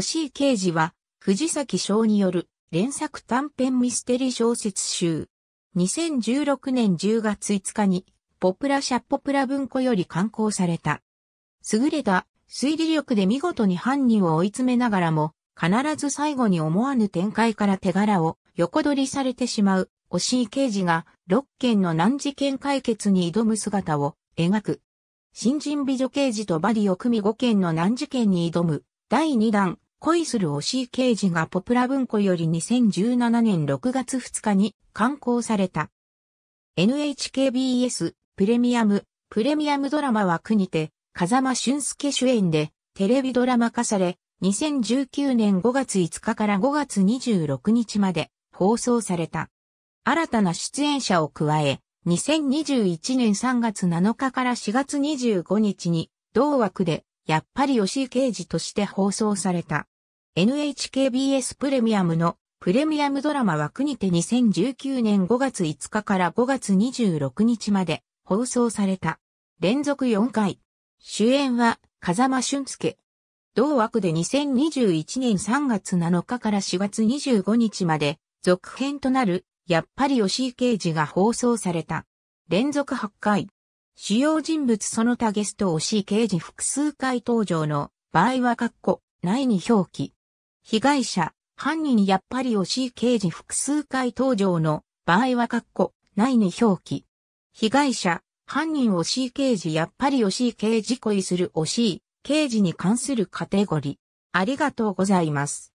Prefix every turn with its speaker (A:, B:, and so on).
A: 押井刑事は、藤崎翔による連作短編ミステリー小説集。2016年10月5日に、ポプラ社ポプラ文庫より刊行された。優れた推理力で見事に犯人を追い詰めながらも、必ず最後に思わぬ展開から手柄を横取りされてしまう、押井刑事が6件の難事件解決に挑む姿を描く。新人美女刑事とバディを組み5件の難事件に挑む、第2弾、恋する押井刑事がポプラ文庫より2017年6月2日に刊行された。NHKBS プレミアム、プレミアムドラマは国て、風間俊介主演でテレビドラマ化され、2019年5月5日から5月26日まで放送された。新たな出演者を加え、2021年3月7日から4月25日に同枠でやっぱり吉井刑事として放送された。NHKBS プレミアムのプレミアムドラマ枠にて2019年5月5日から5月26日まで放送された。連続4回。主演は風間俊介。同枠で2021年3月7日から4月25日まで続編となるやっぱり吉井刑事が放送された。連続8回。主要人物その他ゲスト吉井刑事複数回登場の場合は括弧内に表記。被害者、犯人やっぱり惜しい刑事複数回登場の場合は括弧いに表記。被害者、犯人惜しい刑事やっぱり惜しい刑事恋する惜しい刑事に関するカテゴリー。ありがとうございます。